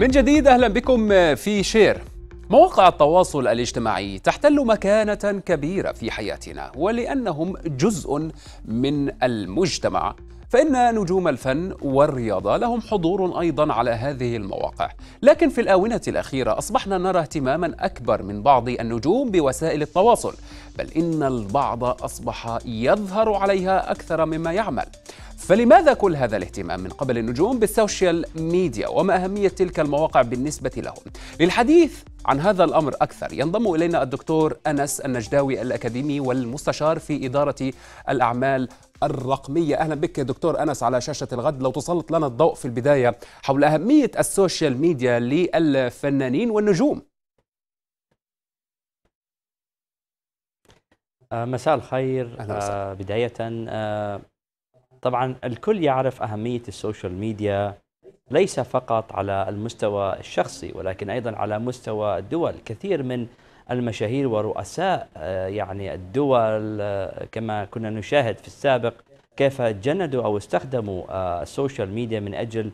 من جديد اهلا بكم في شير مواقع التواصل الاجتماعي تحتل مكانه كبيره في حياتنا ولانهم جزء من المجتمع فإن نجوم الفن والرياضة لهم حضور أيضا على هذه المواقع، لكن في الآونة الأخيرة أصبحنا نرى اهتماما أكبر من بعض النجوم بوسائل التواصل، بل إن البعض أصبح يظهر عليها أكثر مما يعمل، فلماذا كل هذا الاهتمام من قبل النجوم بالسوشيال ميديا وما أهمية تلك المواقع بالنسبة لهم للحديث عن هذا الأمر أكثر ينضم إلينا الدكتور أنس النجداوي الأكاديمي والمستشار في إدارة الأعمال الرقمية أهلا بك يا دكتور أنس على شاشة الغد لو تسلط لنا الضوء في البداية حول أهمية السوشيال ميديا للفنانين والنجوم آه، مساء الخير مساء. آه، بداية آه، طبعا الكل يعرف أهمية السوشيال ميديا ليس فقط على المستوى الشخصي ولكن أيضا على مستوى الدول كثير من المشاهير ورؤساء آه، يعني الدول آه، كما كنا نشاهد في السابق كيف جندوا أو استخدموا آه، السوشيال ميديا من أجل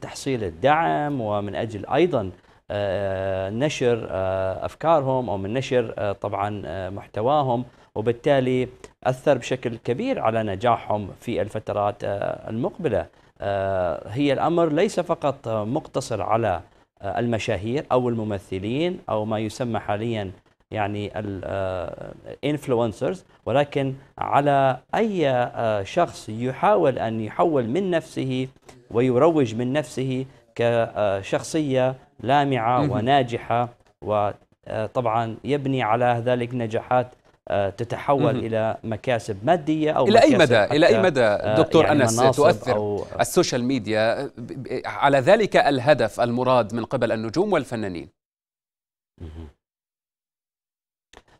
تحصيل الدعم ومن أجل أيضا نشر آه، افكارهم او من نشر آه، طبعا آه، محتواهم وبالتالي اثر بشكل كبير على نجاحهم في الفترات المقبله هي الامر ليس فقط مقتصر على المشاهير او الممثلين او ما يسمى حاليا يعني الانفلونسرز ولكن على اي شخص يحاول ان يحول من نفسه ويروج من نفسه كشخصيه لامعة وناجحة وطبعا آه، يبني على ذلك نجاحات آه، تتحول الى مكاسب ماديه او الى اي مدى الى اي مدى آه، دكتور يعني انس تؤثر السوشيال ميديا على ذلك الهدف المراد من قبل النجوم والفنانين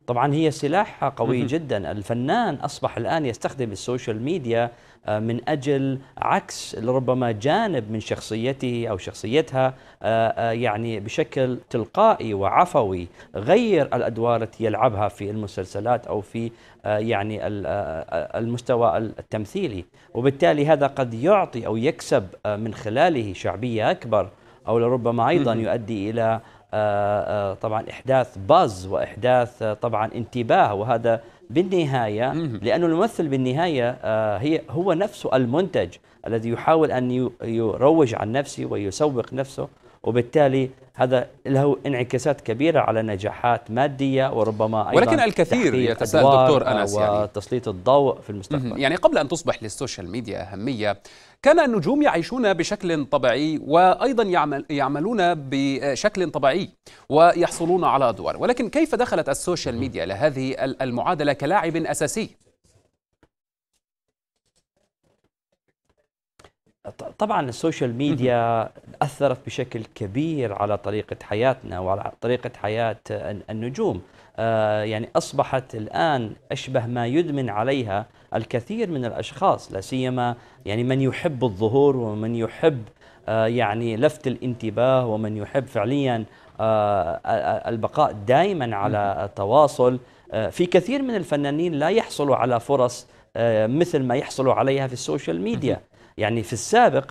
طبعا هي سلاحها قوي جدا الفنان أصبح الآن يستخدم السوشيال ميديا آه، من أجل عكس لربما جانب من شخصيته أو شخصيتها آه، آه، يعني بشكل تلقائي وعفوي غير الأدوار التي يلعبها في المسلسلات أو في يعني المستوى التمثيلي وبالتالي هذا قد يعطي أو يكسب من خلاله شعبية أكبر أو لربما أيضا يؤدي إلى آه، آه، طبعا إحداث باز وإحداث آه، طبعا انتباه وهذا بالنهاية لأن الممثل بالنهاية هي هو نفسه المنتج الذي يحاول أن يروج عن نفسه ويسوق نفسه وبالتالي هذا له انعكاسات كبيرة على نجاحات مادية وربما أيضا ولكن الكثير يتساءل دكتور أنس يعني وتسليط الضوء في المستقبل يعني قبل أن تصبح للسوشيال ميديا أهمية كان النجوم يعيشون بشكل طبيعي وايضا يعمل يعملون بشكل طبيعي ويحصلون على ادوار ولكن كيف دخلت السوشيال ميديا لهذه المعادله كلاعب اساسي طبعا السوشيال ميديا اثرت بشكل كبير على طريقه حياتنا وعلى طريقه حياه النجوم آه، يعني اصبحت الان اشبه ما يدمن عليها الكثير من الأشخاص لا سيما يعني من يحب الظهور ومن يحب آه، يعني لفت الانتباه ومن يحب فعليا آه، البقاء دائما على التواصل آه، في كثير من الفنانين لا يحصلوا على فرص مثل ما يحصلوا عليها في السوشيال ميديا يعني في السابق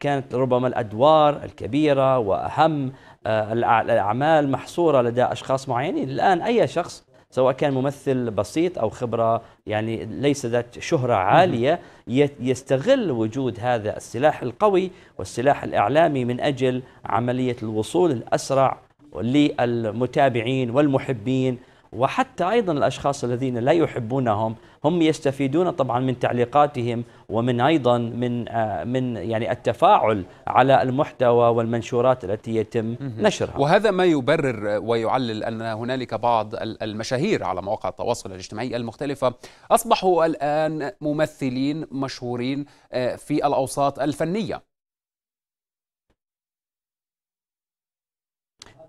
كانت ربما الأدوار الكبيرة وأهم الأعمال محصورة لدى أشخاص معينين الآن أي شخص سواء كان ممثل بسيط أو خبرة يعني ليس ذات شهرة عالية يستغل وجود هذا السلاح القوي والسلاح الإعلامي من أجل عملية الوصول الأسرع للمتابعين والمحبين وحتى أيضا الأشخاص الذين لا يحبونهم هم يستفيدون طبعا من تعليقاتهم ومن أيضا من آه، من يعني التفاعل على المحتوى والمنشورات التي يتم نشرها وهذا ما يبرر ويعلل أن هنالك بعض المشاهير على مواقع التواصل الاجتماعي المختلفة أصبحوا الآن ممثلين مشهورين آه، في الأوساط الفنية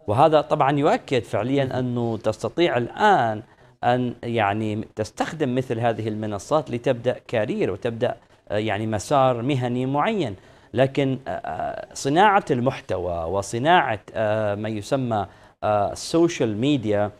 وهذا طبعا يؤكد فعليا انه تستطيع الان ان يعني تستخدم مثل هذه المنصات لتبدا كارير وتبدا آه، يعني مسار مهني معين لكن آه، آه، صناعه المحتوى وصناعه ما يسمى السوشيال ميديا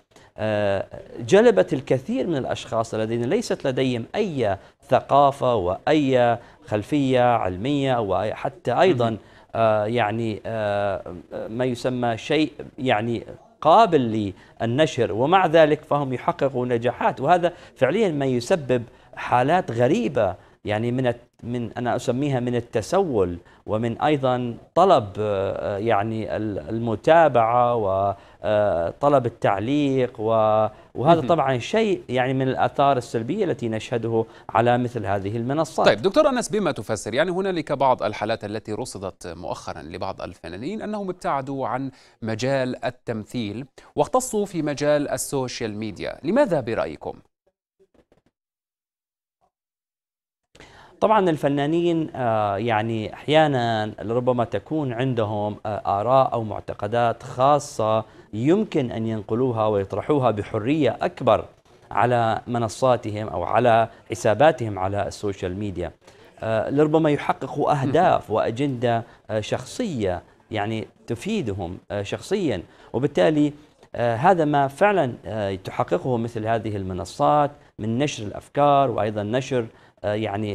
جلبت الكثير من الاشخاص الذين ليست لديهم اي ثقافه واي خلفيه علميه وحتى ايضا آه، يعني آه، ما يسمى شيء يعني قابل للنشر ومع ذلك فهم يحققوا نجاحات وهذا فعليا ما يسبب حالات غريبة يعني من من أنا أسميها من التسول ومن أيضا طلب آه، يعني المتابعة وطلب آه، التعليق وهذا طبعا شيء يعني من الآثار السلبية التي نشهده على مثل هذه المنصات طيب دكتور أنس بما تفسر يعني هنالك بعض الحالات التي رصدت مؤخرا لبعض الفنانين أنهم ابتعدوا عن مجال التمثيل واختصوا في مجال السوشيال ميديا لماذا برأيكم؟ طبعا الفنانين آه، يعني احيانا ربما تكون عندهم آه، اراء او معتقدات خاصه يمكن ان ينقلوها ويطرحوها بحريه اكبر على منصاتهم او على حساباتهم على السوشيال ميديا آه، لربما يحققوا اهداف واجنده شخصيه يعني تفيدهم شخصيا وبالتالي آه، هذا ما فعلا آه، تحققه مثل هذه المنصات من نشر الافكار وايضا نشر آه، يعني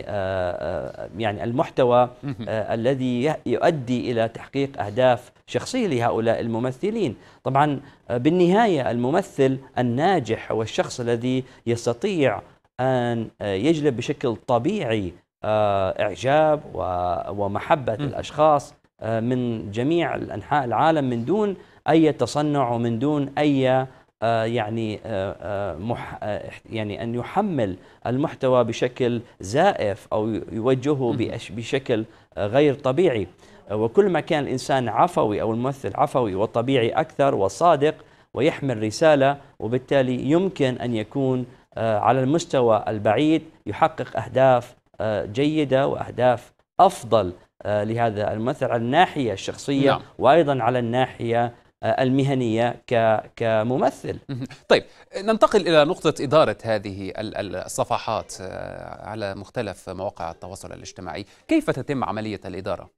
يعني المحتوى الذي يؤدي الى تحقيق اهداف شخصيه لهؤلاء الممثلين، طبعا بالنهايه الممثل الناجح هو الشخص الذي يستطيع ان يجلب بشكل طبيعي اعجاب ومحبه الاشخاص من جميع انحاء العالم من دون اي تصنع ومن دون اي آه، يعني آه، آه، مح يعني ان يحمل المحتوى بشكل زائف او يوجهه بشكل غير طبيعي وكل ما كان الانسان عفوي او الممثل عفوي وطبيعي اكثر وصادق ويحمل رساله وبالتالي يمكن ان يكون على المستوى البعيد يحقق اهداف جيده واهداف افضل لهذا الممثل على الناحيه الشخصيه نعم. وايضا على الناحيه المهنيه كممثل. طيب ننتقل الى نقطه اداره هذه الصفحات آه، على مختلف مواقع التواصل الاجتماعي، كيف تتم عمليه الاداره؟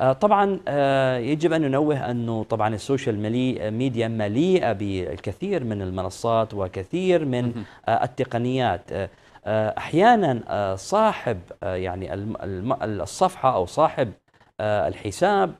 آه، طبعا آه، يجب ان ننوه انه طبعا السوشيال ميديا مليئه بالكثير من المنصات وكثير من التقنيات احيانا صاحب يعني الصفحه او صاحب آه، الحساب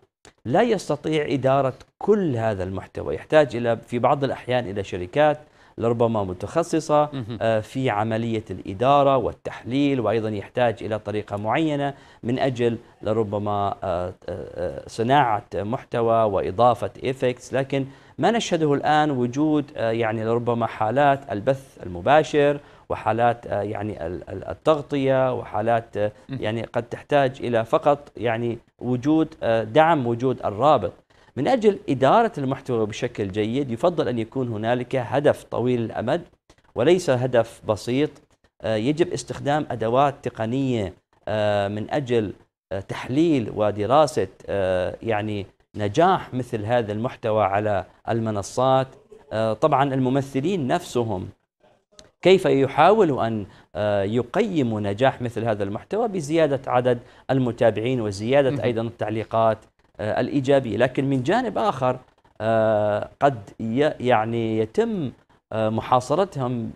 لا يستطيع إدارة كل هذا المحتوى يحتاج إلى في بعض الأحيان إلى شركات لربما متخصصة آه، في عملية الإدارة والتحليل وأيضا يحتاج إلى طريقة معينة من أجل لربما آه، صناعة محتوى وإضافة إيفكتس لكن ما نشهده الآن وجود يعني لربما حالات البث المباشر وحالات آه، يعني التغطية وحالات آه، يعني قد تحتاج إلى فقط يعني وجود آه، دعم وجود الرابط من أجل إدارة المحتوى بشكل جيد يفضل أن يكون هنالك هدف طويل الأمد وليس هدف بسيط يجب استخدام أدوات تقنية من أجل تحليل ودراسة يعني نجاح مثل هذا المحتوى على المنصات طبعا الممثلين نفسهم كيف يحاول أن آه، يقيم نجاح مثل هذا المحتوى بزيادة عدد المتابعين وزيادة أيضا التعليقات آه، الإيجابية لكن من جانب آخر آه، قد يعني يتم محاصرتهم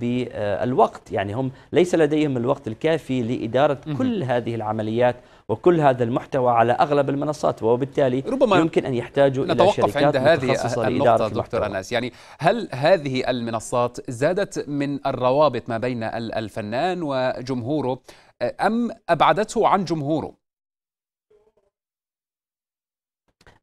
بالوقت يعني هم ليس لديهم الوقت الكافي لإدارة كل هذه العمليات وكل هذا المحتوى على أغلب المنصات وبالتالي ربما يمكن أن يحتاجوا إلى شركات عند هذه النقطة دكتور انس يعني هل هذه المنصات زادت من الروابط ما بين الفنان وجمهوره أم أبعدته عن جمهوره؟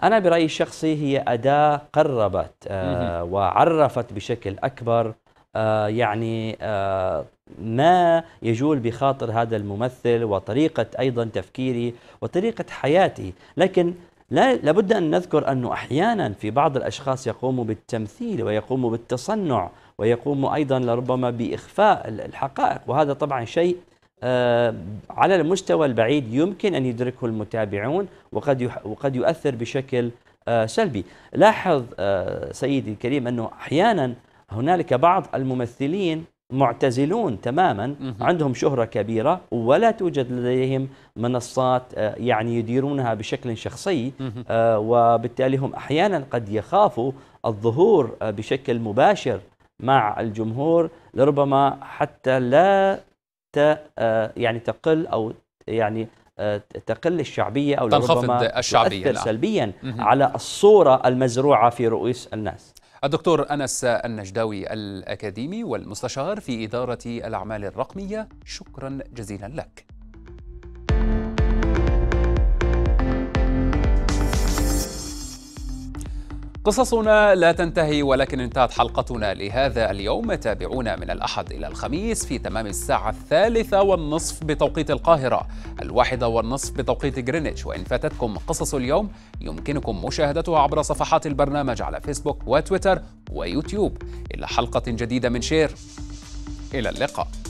أنا برأيي الشخصي هي أداة قربت آه، وعرفت بشكل أكبر آه، يعني آه، ما يجول بخاطر هذا الممثل وطريقة أيضا تفكيري وطريقة حياتي لكن لا لابد أن نذكر أنه أحيانا في بعض الأشخاص يقوموا بالتمثيل ويقوموا بالتصنع ويقوموا أيضا لربما بإخفاء الحقائق وهذا طبعا شيء آه، على المستوى البعيد يمكن أن يدركه المتابعون وقد وقد يؤثر بشكل سلبي لاحظ سيدي الكريم أنه أحيانا هنالك بعض الممثلين معتزلون تماما عندهم شهرة كبيرة ولا توجد لديهم منصات آه، يعني يديرونها بشكل شخصي آه، وبالتالي هم أحيانا قد يخافوا الظهور آه، بشكل مباشر مع الجمهور لربما حتى لا يعني تقل أو يعني تقل الشعبية أو لربما الشعبية تأثر سلبيا على الصورة المزروعة في رؤوس الناس الدكتور أنس النجداوي الأكاديمي والمستشار في إدارة الأعمال الرقمية شكرا جزيلا لك قصصنا لا تنتهي ولكن انتهت حلقتنا لهذا اليوم تابعونا من الأحد إلى الخميس في تمام الساعة الثالثة والنصف بتوقيت القاهرة الواحدة والنصف بتوقيت جرينتش وإن فاتتكم قصص اليوم يمكنكم مشاهدتها عبر صفحات البرنامج على فيسبوك وتويتر ويوتيوب إلى حلقة جديدة من شير إلى اللقاء